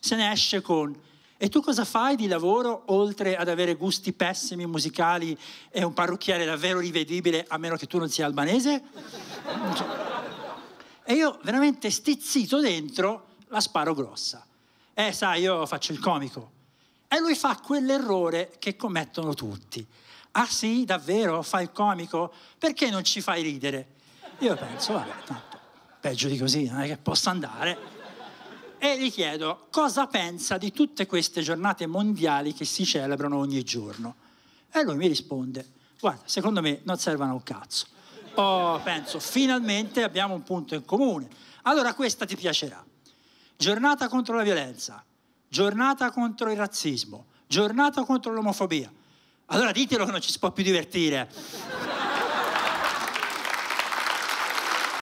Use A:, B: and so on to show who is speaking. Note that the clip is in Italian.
A: se ne esce con... E tu cosa fai di lavoro oltre ad avere gusti pessimi musicali e un parrucchiere davvero rivedibile a meno che tu non sia albanese? e io veramente stizzito dentro la sparo grossa. Eh, sai, io faccio il comico. E lui fa quell'errore che commettono tutti. Ah sì, davvero? Fai il comico? Perché non ci fai ridere? Io penso, vabbè, tanto peggio di così, non è che possa andare e gli chiedo cosa pensa di tutte queste giornate mondiali che si celebrano ogni giorno. E lui mi risponde, guarda, secondo me non servono un cazzo. Oh, penso, finalmente abbiamo un punto in comune. Allora questa ti piacerà. Giornata contro la violenza, giornata contro il razzismo, giornata contro l'omofobia. Allora ditelo che non ci si può più divertire.